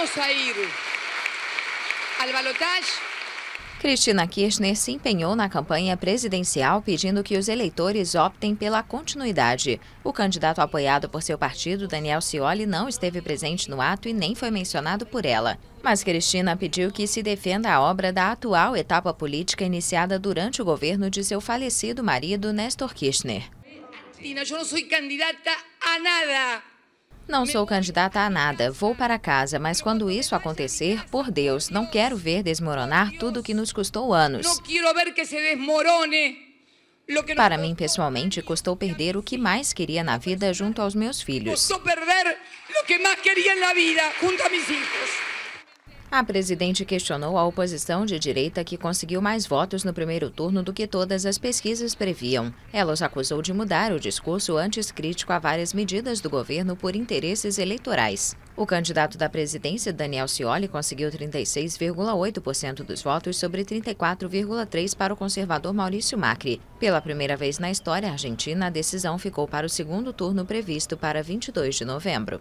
vamos sair ao balotage. Cristina Kirchner se empenhou na campanha presidencial pedindo que os eleitores optem pela continuidade. O candidato apoiado por seu partido, Daniel Scioli, não esteve presente no ato e nem foi mencionado por ela. Mas Cristina pediu que se defenda a obra da atual etapa política iniciada durante o governo de seu falecido marido, Néstor Kirchner. Cristina, eu não sou candidata a nada. Não sou candidata a nada, vou para casa, mas quando isso acontecer, por Deus, não quero ver desmoronar tudo o que nos custou anos. Não quero ver que se desmorone para mim, pessoalmente, custou perder o que mais queria na vida junto aos meus filhos. Custou perder o que mais queria na vida junto a meus filhos. A presidente questionou a oposição de direita que conseguiu mais votos no primeiro turno do que todas as pesquisas previam. Ela os acusou de mudar o discurso antes crítico a várias medidas do governo por interesses eleitorais. O candidato da presidência, Daniel Scioli, conseguiu 36,8% dos votos sobre 34,3% para o conservador Maurício Macri. Pela primeira vez na história argentina, a decisão ficou para o segundo turno previsto para 22 de novembro.